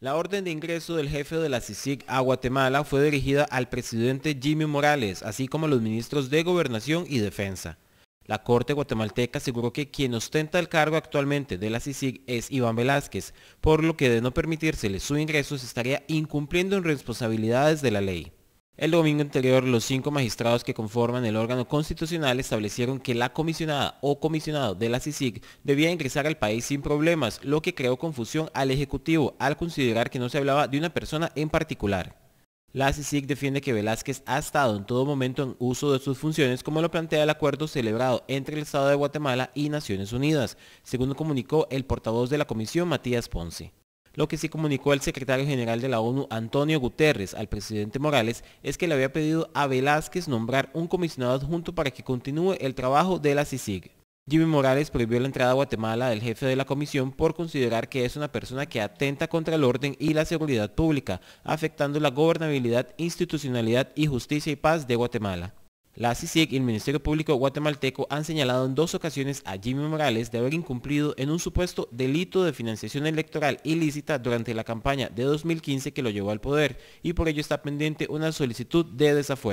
La orden de ingreso del jefe de la CICIC a Guatemala fue dirigida al presidente Jimmy Morales, así como a los ministros de Gobernación y Defensa. La Corte guatemalteca aseguró que quien ostenta el cargo actualmente de la CICIG es Iván Velázquez, por lo que de no permitírsele su ingreso se estaría incumpliendo en responsabilidades de la ley. El domingo anterior, los cinco magistrados que conforman el órgano constitucional establecieron que la comisionada o comisionado de la CICIG debía ingresar al país sin problemas, lo que creó confusión al Ejecutivo al considerar que no se hablaba de una persona en particular. La CICIG defiende que Velázquez ha estado en todo momento en uso de sus funciones como lo plantea el acuerdo celebrado entre el Estado de Guatemala y Naciones Unidas, según comunicó el portavoz de la comisión Matías Ponce. Lo que sí comunicó el secretario general de la ONU, Antonio Guterres, al presidente Morales, es que le había pedido a Velázquez nombrar un comisionado adjunto para que continúe el trabajo de la CICIG. Jimmy Morales prohibió la entrada a Guatemala del jefe de la comisión por considerar que es una persona que atenta contra el orden y la seguridad pública, afectando la gobernabilidad, institucionalidad y justicia y paz de Guatemala. La CICIG y el Ministerio Público guatemalteco han señalado en dos ocasiones a Jimmy Morales de haber incumplido en un supuesto delito de financiación electoral ilícita durante la campaña de 2015 que lo llevó al poder y por ello está pendiente una solicitud de desafuero.